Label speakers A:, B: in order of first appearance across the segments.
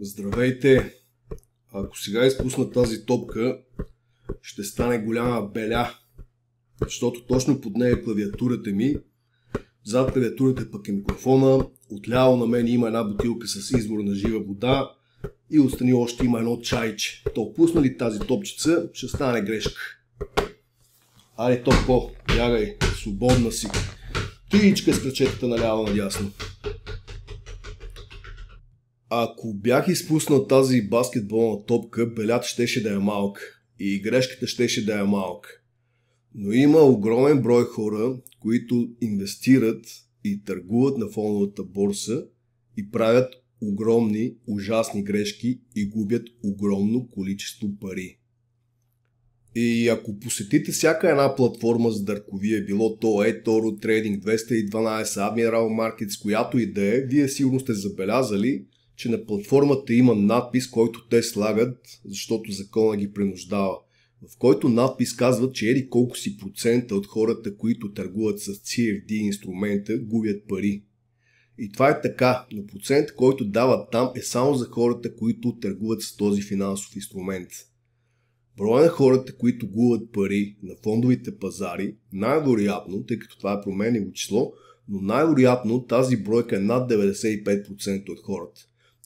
A: Здравейте! Ако сега изпусна тази топка, ще стане голяма беля, защото точно под нея е клавиатурата ми, зад клавиатурата е пък е микрофона, отляво на мен има една бутилка с извор на жива вода и отстрани още има едно чайче. То пусна ли тази топчица, ще стане грешка. Аре топко, бягай, свободна си. Тичка с кръчетата наляво надясно. Ако бях изпуснал тази баскетболна топка, белят щеше да е малка и грешката щеше да е малка. Но има огромен брой хора, които инвестират и търгуват на фондовата борса и правят огромни, ужасни грешки и губят огромно количество пари. И ако посетите всяка една платформа за дърковие, било то eToro, Trading 212, Admiral Markets, която и да е, вие сигурно сте забелязали – че на платформата има надпис, който те слагат, защото закона ги принуждава. В който надпис казва, че еди колко си процента от хората, които търгуват с CFD инструмента, губят пари. И това е така, но процент, който дават там е само за хората, които търгуват с този финансов инструмент. Броя на хората, които губят пари на фондовите пазари, най-вероятно, тъй като това е променливо число, но най-вероятно тази бройка е над 95% от хората.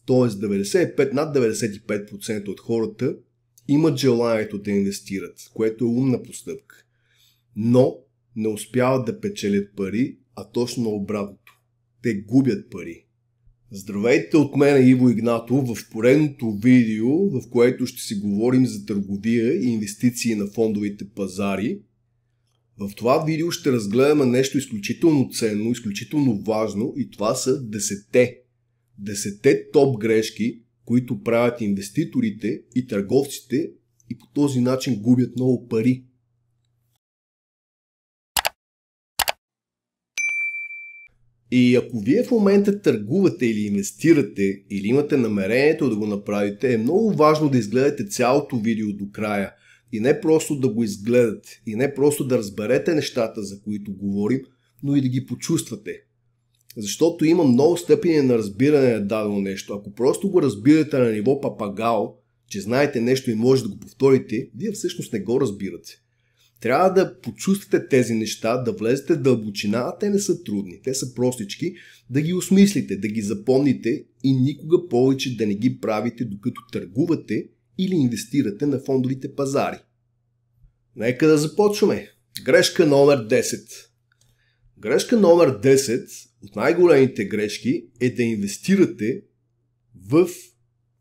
A: Т.е. 95, над 95% от хората имат желанието да инвестират, което е умна постъпка. Но не успяват да печелят пари, а точно обратното. Те губят пари. Здравейте от мен Иво Игнатов в поредното видео, в което ще си говорим за търговия и инвестиции на фондовите пазари. В това видео ще разгледаме нещо изключително ценно, изключително важно и това са 10 десете топ грешки, които правят инвеститорите и търговците и по този начин губят много пари. И ако вие в момента търгувате или инвестирате или имате намерението да го направите, е много важно да изгледате цялото видео до края. И не просто да го изгледате, и не просто да разберете нещата, за които говорим, но и да ги почувствате. Защото има много степени на разбиране на дадено нещо. Ако просто го разбирате на ниво папагал, че знаете нещо и може да го повторите, вие всъщност не го разбирате. Трябва да почувствате тези неща, да влезете в дълбочина, а те не са трудни, те са простички, да ги осмислите, да ги запомните и никога повече да не ги правите, докато търгувате или инвестирате на фондовите пазари. Нека да започваме. Грешка номер 10. Грешка номер 10 от най-големите грешки е да инвестирате в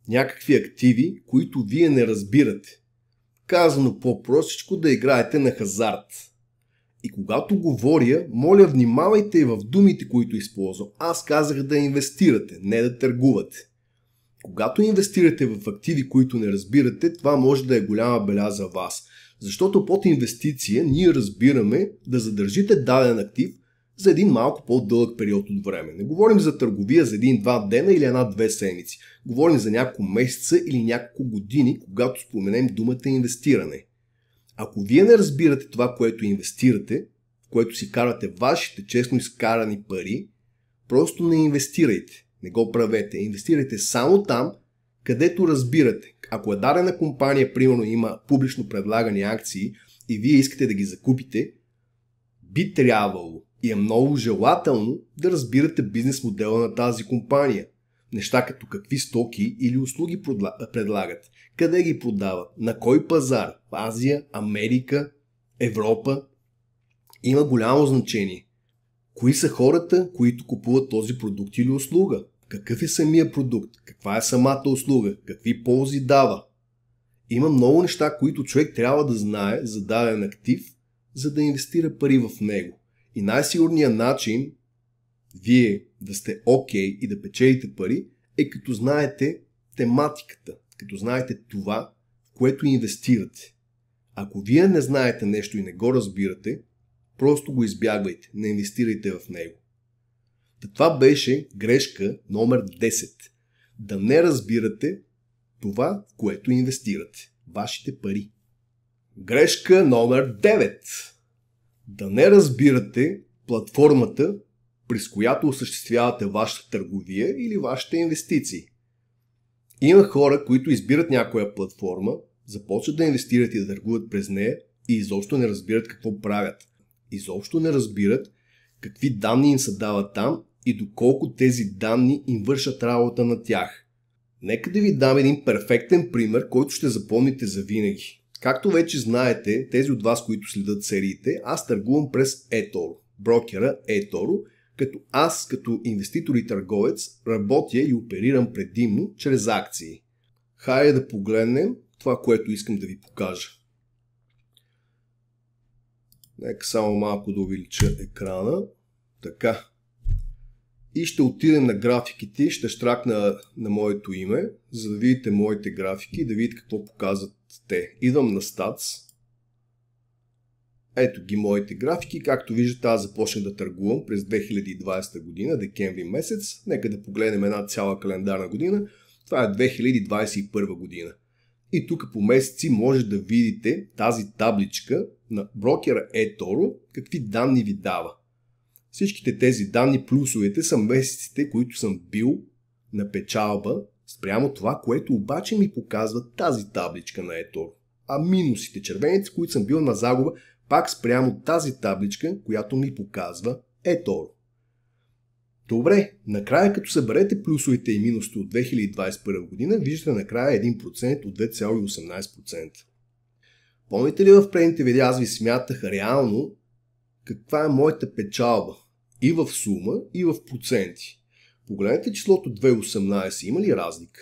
A: някакви активи, които вие не разбирате. Казано по-простичко да играете на хазарт. И когато говоря, моля внимавайте и в думите, които използвам. Аз казах да инвестирате, не да търгувате. Когато инвестирате в активи, които не разбирате, това може да е голяма беля за вас. Защото под инвестиция ние разбираме да задържите даден актив за един малко по-дълъг период от време. Не говорим за търговия за един-два дена или една-две седмици. Говорим за няколко месеца или няколко години, когато споменем думата инвестиране. Ако вие не разбирате това, което инвестирате, в което си карате вашите честно изкарани пари, просто не инвестирайте. Не го правете. Инвестирайте само там, където разбирате. Ако е дадена компания, примерно, има публично предлагани акции и вие искате да ги закупите, би трябвало и е много желателно да разбирате бизнес модела на тази компания. Неща като какви стоки или услуги предлагат, къде ги продават, на кой пазар, Азия, Америка, Европа. Има голямо значение. Кои са хората, които купуват този продукт или услуга? Какъв е самия продукт? Каква е самата услуга? Какви ползи дава? Има много неща, които човек трябва да знае за даден актив, за да инвестира пари в него. И най-сигурният начин вие да сте окей okay и да печелите пари е като знаете тематиката, като знаете това, в което инвестирате. Ако вие не знаете нещо и не го разбирате, просто го избягвайте, не инвестирайте в него. Та това беше грешка номер 10. Да не разбирате това, в което инвестирате. Вашите пари. Грешка номер 9 да не разбирате платформата, през която осъществявате вашата търговия или вашите инвестиции. Има хора, които избират някоя платформа, започват да инвестират и да търгуват през нея и изобщо не разбират какво правят. Изобщо не разбират какви данни им се дават там и доколко тези данни им вършат работа на тях. Нека да ви дам един перфектен пример, който ще запомните за винаги. Както вече знаете, тези от вас, които следят сериите, аз търгувам през eToro, брокера eToro, като аз като инвеститор и търговец работя и оперирам предимно чрез акции. Хайде да погледнем това, което искам да ви покажа. Нека само малко да увелича екрана. Така. И ще отидем на графиките, ще штракна на моето име, за да видите моите графики, и да видите какво показват те. Идвам на Stats. Ето ги моите графики. Както виждате, аз започнах да търгувам през 2020 година, декември месец. Нека да погледнем една цяла календарна година. Това е 2021 година. И тук по месеци може да видите тази табличка на брокера eToro, какви данни ви дава. Всичките тези данни, плюсовете са месеците, които съм бил на печалба Спрямо това, което обаче ми показва тази табличка на eToro, а минусите червените, които съм бил на загуба, пак спрямо тази табличка, която ми показва eToro. Добре, накрая като съберете плюсовете и минусите от 2021 година, виждате накрая 1% от 2,18%. Помните ли в предните видеа аз ви смятах реално каква е моята печалба и в сума, и в проценти? Погледнете числото 2018. Има ли разлика?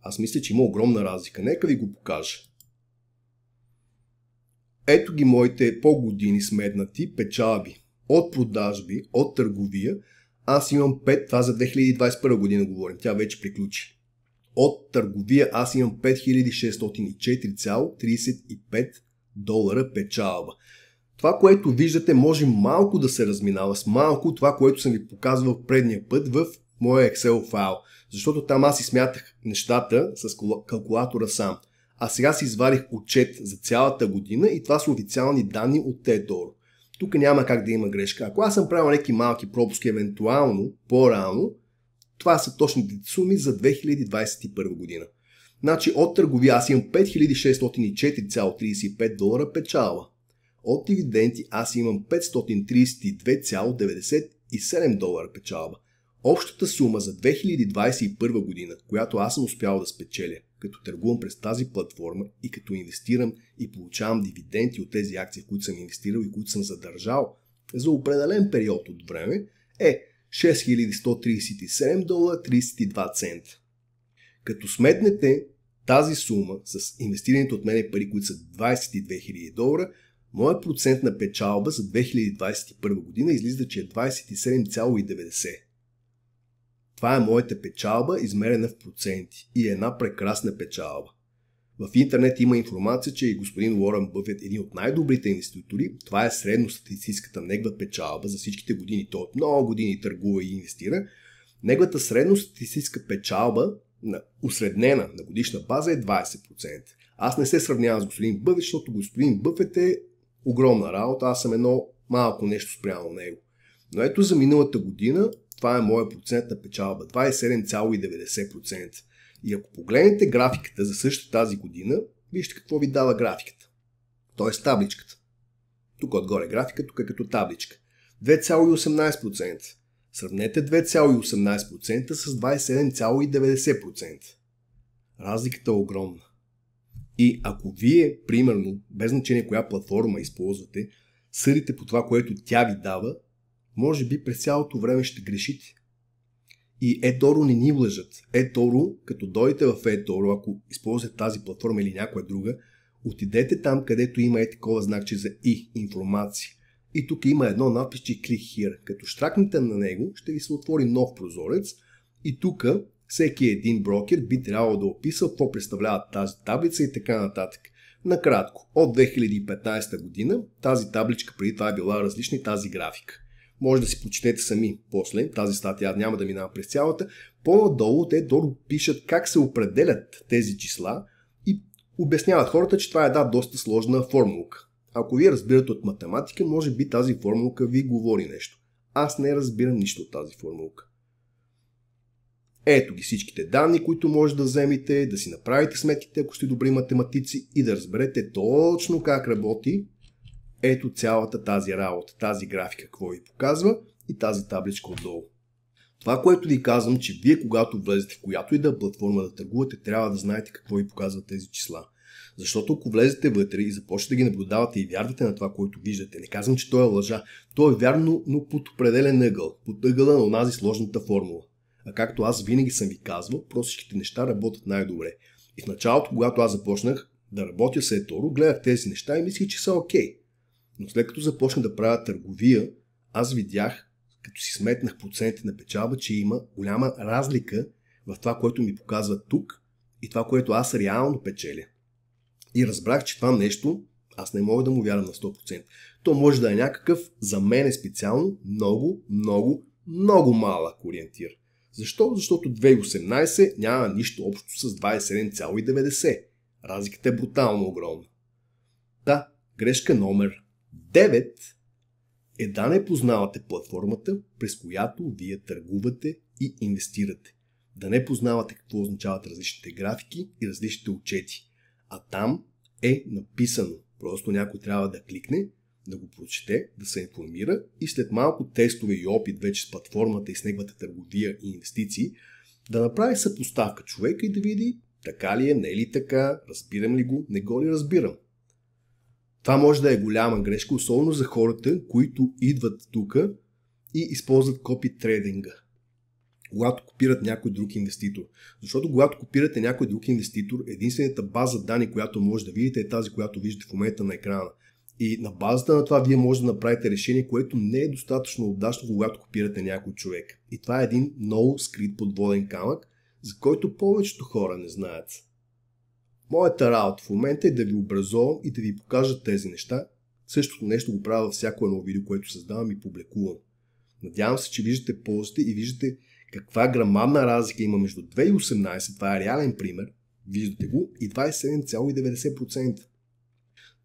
A: Аз мисля, че има огромна разлика. Нека ви го покажа. Ето ги моите по-години сметнати печалби. От продажби, от търговия. Аз имам 5, това за 2021 година говорим. Тя вече приключи. От търговия аз имам 5604,35 долара печалба. Това, което виждате, може малко да се разминава с малко това, което съм ви показвал предния път в моя Excel файл. Защото там аз си смятах нещата с калкулатора сам. А сега си извадих отчет за цялата година и това са официални данни от Тедоро. Тук няма как да има грешка. Ако аз съм правил някакви малки пропуски, евентуално, по-рано, това са точните суми за 2021 година. Значи от търговия аз имам 5604,35 долара печалба. От дивиденти аз имам 532,97 долара печалба. Общата сума за 2021 година, която аз съм успял да спечеля, като търгувам през тази платформа и като инвестирам и получавам дивиденти от тези акции, в които съм инвестирал и които съм задържал за определен период от време, е 6137 долара 32 цента. Като сметнете тази сума с инвестираните от мене пари, които са 22 000 долара, Моят процент на печалба за 2021 година излиза, че е 27,90. Това е моята печалба, измерена в проценти и е една прекрасна печалба. В интернет има информация, че и господин Уорън Бъфет е един от най-добрите инвеститори. Това е средностатистическата негова печалба за всичките години. Той от много години търгува и инвестира. Неговата средностатистическа печалба, на, усреднена на годишна база, е 20%. Аз не се сравнявам с господин Бъфет, защото господин Бъфет е огромна работа, аз съм едно малко нещо спрямо него. Но ето за миналата година това е моят процент на печалба 27,90%. И ако погледнете графиката за същата тази година, вижте какво ви дава графиката. Тоест табличката. Тук отгоре графика, тук е като табличка. 2,18%. Сравнете 2,18% с 27,90%. Разликата е огромна. И ако вие, примерно, без значение коя платформа използвате, съдите по това, което тя ви дава, може би през цялото време ще грешите. И eToro не ни лъжат. eToro, като дойдете в eToro, ако използвате тази платформа или някоя друга, отидете там, където има е такова значи за и информация. И тук има едно надписче Click Here. Като штракнете на него, ще ви се отвори нов прозорец и тук всеки един брокер би трябвало да описва какво представлява тази таблица и така нататък. Накратко, от 2015 година тази табличка преди това е била различна и тази графика. Може да си почетете сами после, тази статия няма да минава през цялата. По-надолу те дори пишат как се определят тези числа и обясняват хората, че това е една доста сложна формулка. Ако вие разбирате от математика, може би тази формулка ви говори нещо. Аз не разбирам нищо от тази формулка. Ето ги всичките данни, които може да вземете, да си направите сметките, ако сте добри математици и да разберете точно как работи. Ето цялата тази работа, тази графика, какво ви показва и тази табличка отдолу. Това, което ви казвам, че вие когато влезете в която и да е платформа да търгувате, трябва да знаете какво ви показват тези числа. Защото ако влезете вътре и започнете да ги наблюдавате и вярвате на това, което виждате, не казвам, че то е лъжа, то е вярно, но под определен ъгъл, под ъгъла на онази сложната формула. А както аз винаги съм ви казвал, простичките неща работят най-добре. И в началото, когато аз започнах да работя с Еторо, гледах тези неща и мислих, че са окей. Okay. Но след като започна да правя търговия, аз видях, като си сметнах процентите на печалба, че има голяма разлика в това, което ми показва тук и това, което аз реално печеля. И разбрах, че това нещо аз не мога да му вярвам на 100%. То може да е някакъв, за мен е специално, много, много, много малък ориентир. Защо? Защото 2018 няма нищо общо с 27,90. Разликата е брутално огромна. Та, грешка номер 9 е да не познавате платформата, през която вие търгувате и инвестирате. Да не познавате какво означават различните графики и различните отчети. А там е написано. Просто някой трябва да кликне, да го прочете, да се информира и след малко тестове и опит вече с платформата и с неговата търговия и инвестиции, да направи съпоставка човека и да види така ли е, не е ли така, разбирам ли го, не го ли разбирам. Това може да е голяма грешка, особено за хората, които идват тук и използват копи трейдинга. Когато копират някой друг инвеститор. Защото когато копирате някой друг инвеститор, единствената база данни, която може да видите е тази, която виждате в момента на екрана. И на базата на това вие може да направите решение, което не е достатъчно удачно, когато копирате някой човек. И това е един много скрит подводен камък, за който повечето хора не знаят. Моята работа в момента е да ви образувам и да ви покажа тези неща. Същото нещо го правя във всяко едно видео, което създавам и публикувам. Надявам се, че виждате ползите и виждате каква грамадна разлика има между 2018, това е реален пример, виждате го, и 27,90%. Е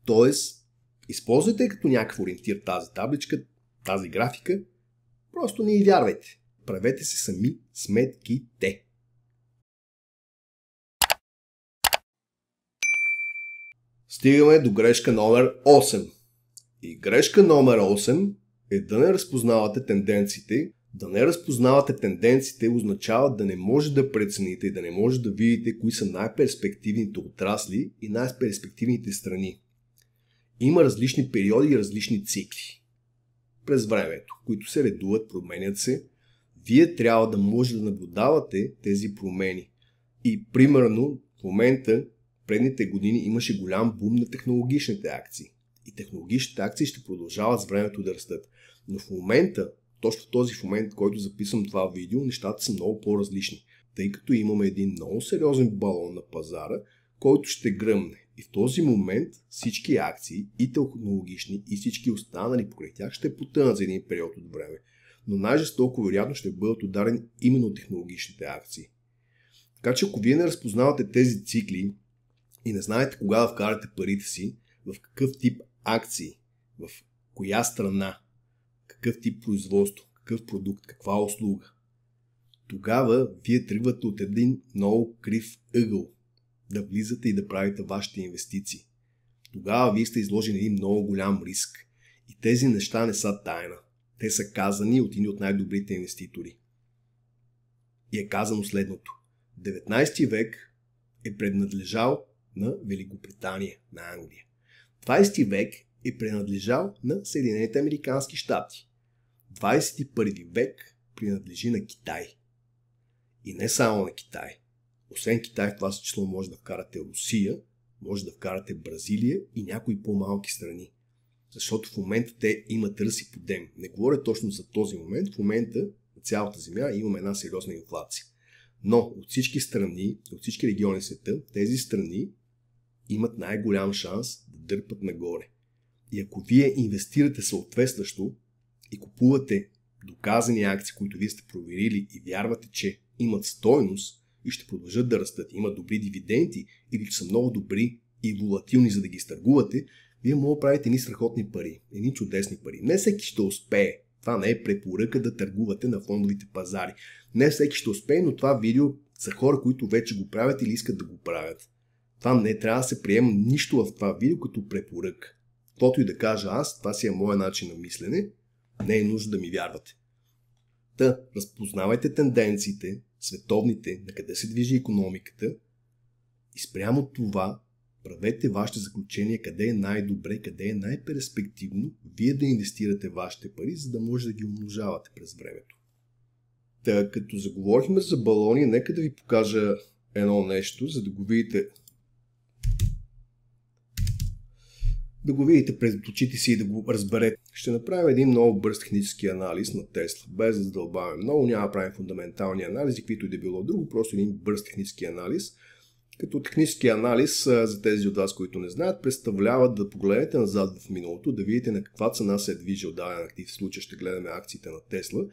A: Тоест, Използвайте като някакъв ориентир тази табличка, тази графика. Просто не и вярвайте. Правете се сами сметките. Стигаме до грешка номер 8. И грешка номер 8 е да не разпознавате тенденциите. Да не разпознавате тенденциите означава да не може да прецените и да не може да видите кои са най-перспективните отрасли и най-перспективните страни има различни периоди и различни цикли през времето, които се редуват, променят се. Вие трябва да може да наблюдавате тези промени. И примерно в момента, предните години имаше голям бум на технологичните акции. И технологичните акции ще продължават с времето да растат. Но в момента, точно в този момент, който записвам това видео, нещата са много по-различни. Тъй като имаме един много сериозен балон на пазара, който ще гръмне. И в този момент всички акции, и технологични, и всички останали покрай тях ще потънат за един период от време. Но най-жестоко вероятно ще бъдат ударени именно технологичните акции. Така че ако вие не разпознавате тези цикли и не знаете кога да вкарате парите си, в какъв тип акции, в коя страна, какъв тип производство, какъв продукт, каква услуга, тогава вие тръгвате от един много крив ъгъл да влизате и да правите вашите инвестиции. Тогава вие сте изложени един много голям риск. И тези неща не са тайна. Те са казани от едни от най-добрите инвеститори. И е казано следното. 19 век е преднадлежал на Великобритания, на Англия. 20 век е принадлежал на Съединените Американски щати. 21 век принадлежи на Китай. И не само на Китай – освен Китай в това число може да вкарате Русия, може да вкарате Бразилия и някои по-малки страни. Защото в момента те имат ръси подем. Не говоря точно за този момент. В момента на цялата земя имаме една сериозна инфлация. Но от всички страни, от всички региони света, тези страни имат най-голям шанс да дърпат нагоре. И ако вие инвестирате съответстващо и купувате доказани акции, които вие сте проверили и вярвате, че имат стойност, и ще продължат да растат, Имат добри дивиденти или че са много добри и волатилни, за да ги изтъргувате, вие може да правите ни страхотни пари, едни чудесни пари. Не всеки ще успее. Това не е препоръка да търгувате на фондовите пазари. Не всеки ще успее, но това видео са хора, които вече го правят или искат да го правят. Това не трябва да се приема нищо в това видео като препоръка. Тото и да кажа аз, това си е моят начин на мислене. Не е нужно да ми вярвате. Та, разпознавайте тенденциите, световните, на къде се движи економиката и спрямо това правете вашите заключения къде е най-добре, къде е най-перспективно вие да инвестирате вашите пари, за да може да ги умножавате през времето. Та, като заговорихме за балони, нека да ви покажа едно нещо, за да го видите да го видите през очите си и да го разберете. Ще направим един много бърз технически анализ на Тесла, без да задълбаваме много, няма да правим фундаментални анализи, каквито и да било друго, просто един бърз технически анализ. Като технически анализ, за тези от вас, които не знаят, представлява да погледнете назад в миналото, да видите на каква цена се е движил даден актив, в случая ще гледаме акциите на Тесла,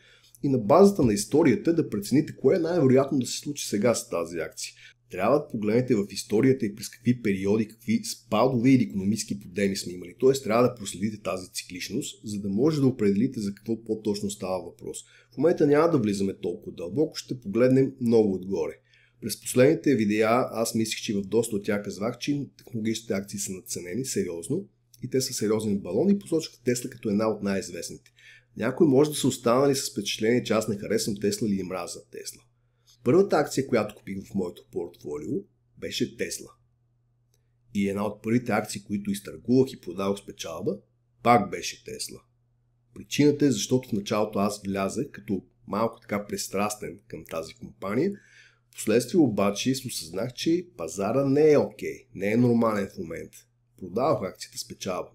A: и на базата на историята да прецените кое е най-вероятно да се случи сега с тази акция трябва да погледнете в историята и през какви периоди, какви спадове или економически подеми сме имали. Тоест трябва да проследите тази цикличност, за да може да определите за какво по-точно става въпрос. В момента няма да влизаме толкова дълбоко, ще погледнем много отгоре. През последните видеа аз мислих, че в доста от тях казвах, че технологичните акции са надценени сериозно и те са сериозен балон и посочих Тесла като една от най-известните. Някои може да са останали с впечатление, че аз не харесвам Тесла или мраза Тесла. Първата акция, която купих в моето портфолио, беше Тесла. И една от първите акции, които изтъргувах и продавах с печалба, пак беше Тесла. Причината е, защото в началото аз влязах като малко така пристрастен към тази компания, Впоследствие обаче се осъзнах, че пазара не е окей, okay, не е нормален в момента. Продавах акцията с печалба.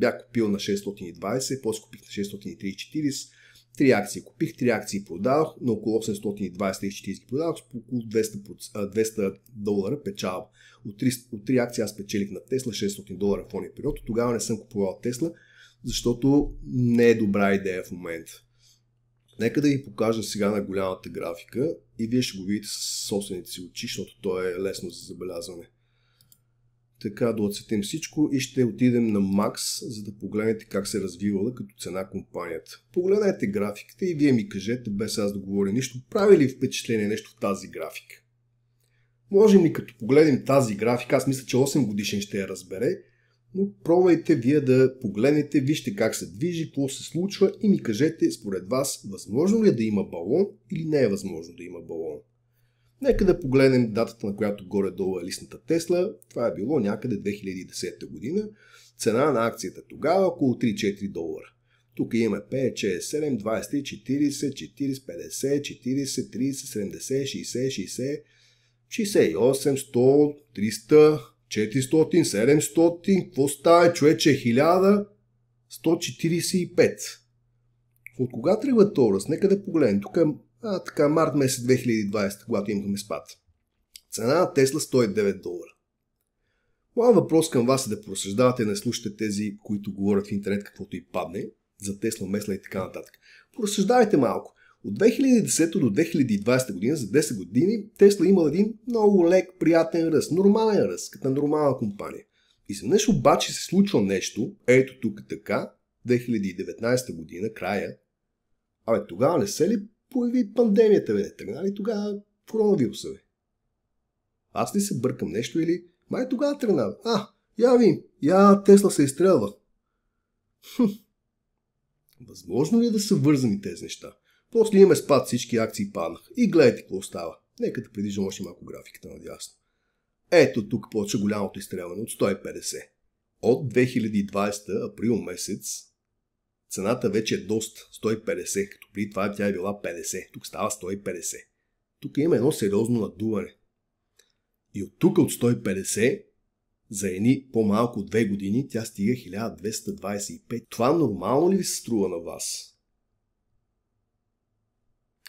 A: Бях купил на 620, после купих на 630, Три акции купих, три акции продавах, на около 820-40 продавах, с около 200, 200 долара печалба. От 3, от акции аз печелих на Тесла 600 долара в ония период. Тогава не съм купувал Тесла, защото не е добра идея в момента. Нека да ви покажа сега на голямата графика и вие ще го видите с собствените си очи, защото то е лесно за забелязване така да отсветим всичко и ще отидем на Макс, за да погледнете как се е развивала като цена компанията. Погледнете графиката и вие ми кажете, без аз да говоря нищо, прави ли впечатление нещо в тази графика. Можем ли като погледнем тази графика, аз мисля, че 8 годишен ще я разбере, но пробвайте вие да погледнете, вижте как се движи, какво се случва и ми кажете според вас, възможно ли е да има балон или не е възможно да има балон. Нека да погледнем датата, на която горе-долу е листната Тесла. Това е било някъде 2010 година. Цена на акцията тогава е около 3-4 долара. Тук имаме 5, 6, 7, 20, 40, 40, 50, 40, 30, 70, 60, 60, 68, 100, 300, 400, 700, какво става човече 1000, От кога тръгва Торас? Нека да погледнем. Тук е а, така, март месец 2020, когато имахме спад. Цена на Тесла 109 долара. Моят въпрос към вас е да просъждавате и не слушате тези, които говорят в интернет каквото и падне, за Тесла, Месла и така нататък. Просъждавайте малко. От 2010 до 2020 година, за 10 години, Тесла е имал един много лек, приятен ръст, нормален ръст, като на нормална компания. И Изведнъж обаче се случва нещо, ето тук е така, 2019 година, края. Абе, тогава не се ли появи пандемията, бе, тръгна ли тогава коронавируса, бе? Аз ли се бъркам нещо или май тогава тръгна? А, я ви, я Тесла се изстрелва. Хм. Възможно ли е да са вързани тези неща? После имаме спад всички акции паднаха. И гледайте какво остава. Нека да придвижим още малко графиката надясно. Ето тук почва голямото изстрелване от 150. От 2020 април месец цената вече е доста, 150, като при това тя е била 50, тук става 150. Тук има едно сериозно надуване. И от тук от 150 за едни по-малко две години тя стига 1225. Това нормално ли ви се струва на вас?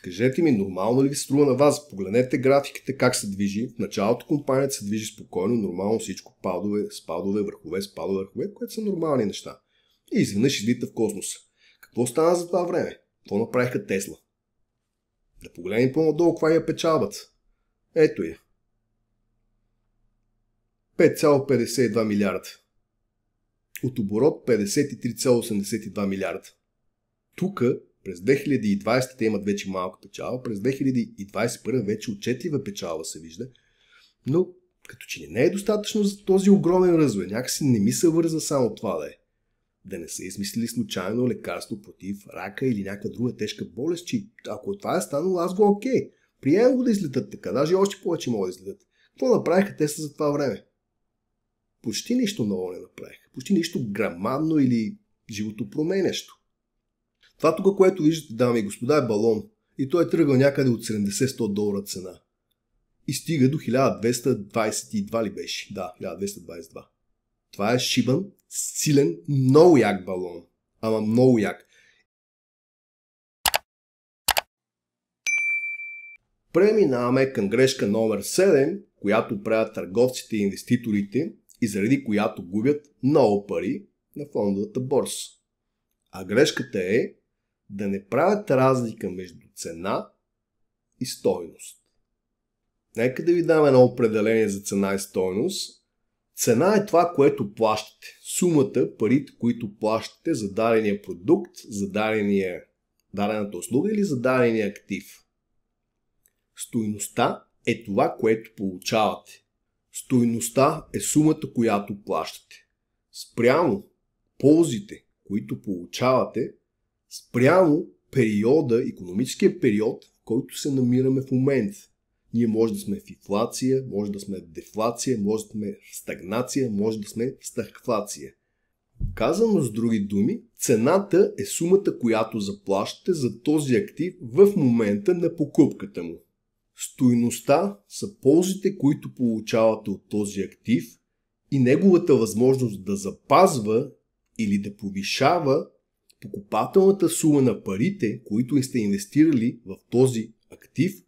A: Кажете ми, нормално ли ви се струва на вас? Погледнете графиките как се движи. В началото компанията се движи спокойно, нормално всичко, падове, спадове, върхове, спадове, върхове, което са нормални неща и изведнъж излита в космоса. Какво стана за това време? Какво направиха Тесла? Да погледнем по-надолу каква я печалбат. Ето я. 5,52 милиарда. От оборот 53,82 милиарда. Тук през 2020 те имат вече малка печалба, през 2021 вече отчетлива печалба се вижда, но като че не е достатъчно за този огромен развой. Някакси не ми се върза само това да е. Да не са измислили случайно лекарство против рака или някаква друга тежка болест, че ако това е станало, аз го окей. Приемам го да излетат така, даже още повече могат да излетат. Какво направиха те са за това време? Почти нищо ново не направиха. Почти нищо грамадно или животопроменящо. Това тук, което виждате, дами и господа, е балон. И той е тръгнал някъде от 70-100 долара цена. И стига до 1222 ли беше? Да, 1222. Това е шибан силен, много як балон. Ама много як. Преминаваме към грешка номер 7, която правят търговците и инвеститорите и заради която губят много пари на фондовата борса. А грешката е да не правят разлика между цена и стойност. Нека да ви дам едно определение за цена и стойност, Цена е това, което плащате. Сумата, парите, които плащате за дадения продукт, за дадения, дадената услуга или за дадения актив. Стойността е това, което получавате. Стойността е сумата, която плащате. Спрямо ползите, които получавате, спрямо периода, економическия период, в който се намираме в момента ние може да сме в инфлация, може да сме в дефлация, може да сме в стагнация, може да сме в стахфлация. Казано с други думи, цената е сумата, която заплащате за този актив в момента на покупката му. Стойността са ползите, които получавате от този актив и неговата възможност да запазва или да повишава покупателната сума на парите, които сте инвестирали в този актив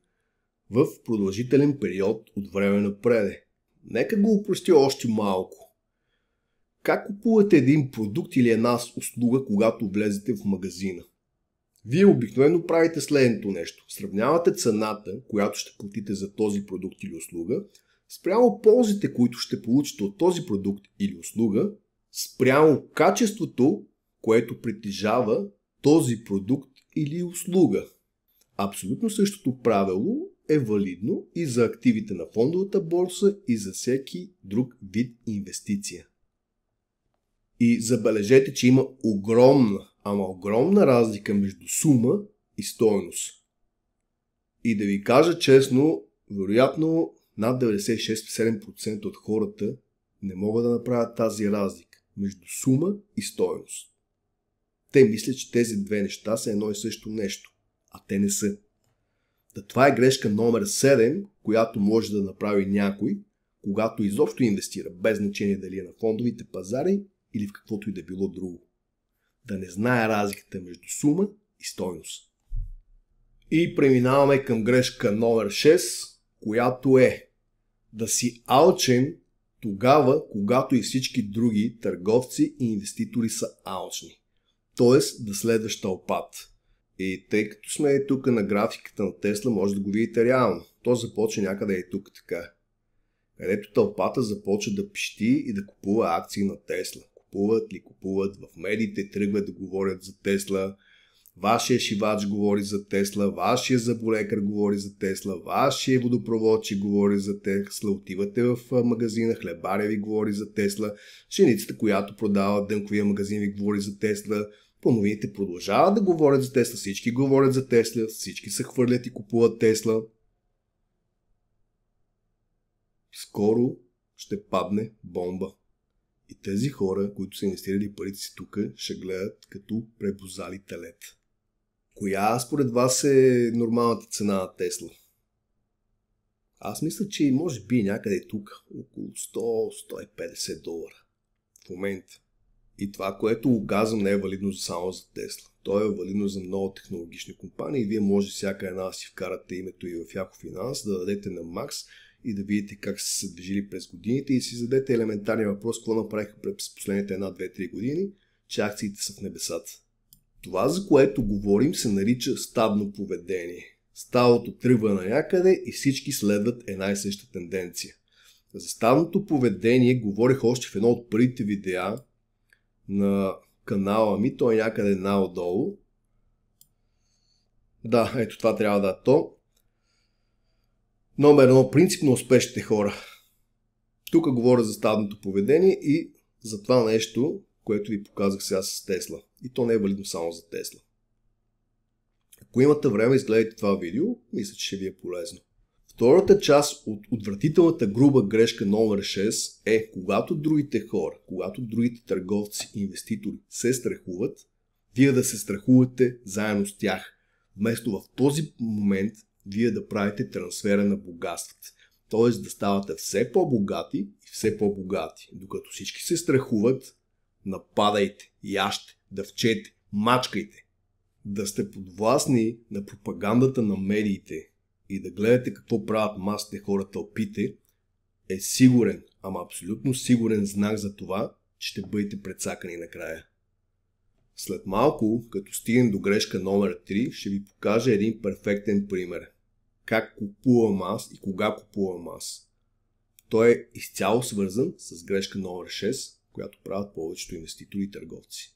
A: в продължителен период от време напреде. Нека го упростя още малко. Как купувате един продукт или една услуга, когато влезете в магазина? Вие обикновено правите следното нещо. Сравнявате цената, която ще платите за този продукт или услуга, спрямо ползите, които ще получите от този продукт или услуга, спрямо качеството, което притежава този продукт или услуга. Абсолютно същото правило е валидно и за активите на фондовата борса и за всеки друг вид инвестиция. И забележете, че има огромна, ама огромна разлика между сума и стоеност. И да ви кажа честно, вероятно над 96-7% от хората не могат да направят тази разлика между сума и стоеност. Те мислят, че тези две неща са едно и също нещо, а те не са. Това е грешка номер 7, която може да направи някой, когато изобщо инвестира, без значение дали е на фондовите пазари или в каквото и да било друго. Да не знае разликата между сума и стойност. И преминаваме към грешка номер 6, която е да си алчен тогава, когато и всички други търговци и инвеститори са алчни. Тоест да следваш тълпата. И тъй като сме тук на графиката на Тесла, може да го видите реално. То започва някъде и тук така. Където тълпата започва да пищи и да купува акции на Тесла. Купуват ли купуват в медиите, тръгват да говорят за Тесла. Вашия шивач говори за Тесла, вашия заболекар говори за Тесла, вашия водопроводчик говори за Тесла, отивате в магазина, хлебаря ви говори за Тесла, женицата, която продава дънковия магазин ви говори за Тесла, по новините продължават да говорят за Тесла, всички говорят за Тесла, всички се хвърлят и купуват Тесла. Скоро ще падне бомба. И тези хора, които са инвестирали парите си тук, ще гледат като пребозали телет. Коя според вас е нормалната цена на Тесла? Аз мисля, че може би някъде тук, около 100-150 долара. В момента. И това, което оказвам, не е валидно само за Тесла. То е валидно за много технологични компании и вие може всяка една да си вкарате името и в Яко Финанс, да дадете на Макс и да видите как са се движили през годините и си зададете елементарния въпрос, какво направиха през последните една, две, три години, че акциите са в небесата. Това, за което говорим, се нарича стабно поведение. Сталото тръгва на някъде и всички следват една и съща тенденция. За ставното поведение говорих още в едно от първите видеа, на канала ми, той е някъде наодолу. Да, ето това трябва да е то. Номер едно, принцип на успешните хора. Тук говоря за стадното поведение и за това нещо, което ви показах сега с Тесла. И то не е валидно само за Тесла. Ако имате време, изгледайте това видео, мисля, че ще ви е полезно. Втората част от отвратителната груба грешка номер 6 е, когато другите хора, когато другите търговци и инвеститори се страхуват, вие да се страхувате заедно с тях. Вместо в този момент вие да правите трансфера на богатствата. Т.е. да ставате все по-богати и все по-богати. Докато всички се страхуват, нападайте, яще, дъвчете, мачкайте. Да сте подвластни на пропагандата на медиите, и да гледате какво правят масите хора тълпите, е сигурен, ама абсолютно сигурен знак за това, че ще бъдете предсакани накрая. След малко, като стигнем до грешка номер 3, ще ви покажа един перфектен пример. Как купувам аз и кога купувам аз. Той е изцяло свързан с грешка номер 6, която правят повечето инвеститори и търговци.